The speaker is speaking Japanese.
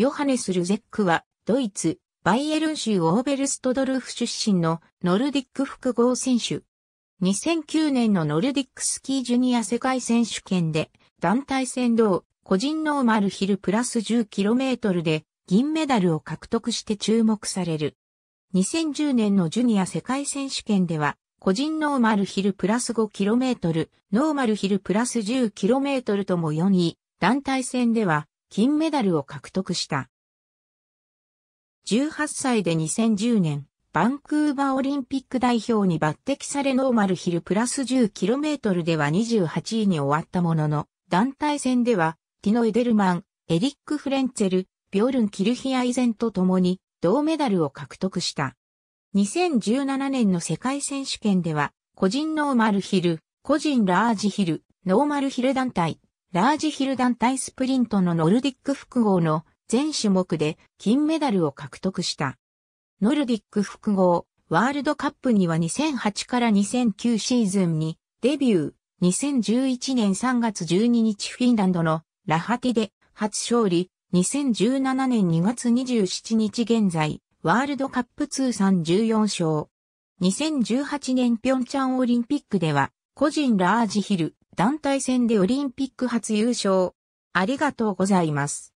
ヨハネス・ルゼックは、ドイツ、バイエルン州オーベルストドルフ出身のノルディック複合選手。2009年のノルディックスキージュニア世界選手権で、団体戦同、個人ノーマルヒルプラス 10km で銀メダルを獲得して注目される。2010年のジュニア世界選手権では、個人ノーマルヒルプラス 5km、ノーマルヒルプラス 10km とも4位、団体戦では金メダルを獲得した。18歳で2010年、バンクーバーオリンピック代表に抜擢されノーマルヒルプラス 10km では28位に終わったものの、団体戦では、ティノ・エデルマン、エリック・フレンツェル、ビョルン・キルヒアイゼンと共に銅メダルを獲得した。2017年の世界選手権では、個人ノーマルヒル、個人ラージヒル、ノーマルヒル団体、ラージヒル団体スプリントのノルディック複合の全種目で金メダルを獲得した。ノルディック複合ワールドカップには2008から2009シーズンにデビュー。2011年3月12日フィンランドのラハティで初勝利。2017年2月27日現在ワールドカップ通算14勝。2018年ピョンチャンオリンピックでは個人ラージヒル団体戦でオリンピック初優勝。ありがとうございます。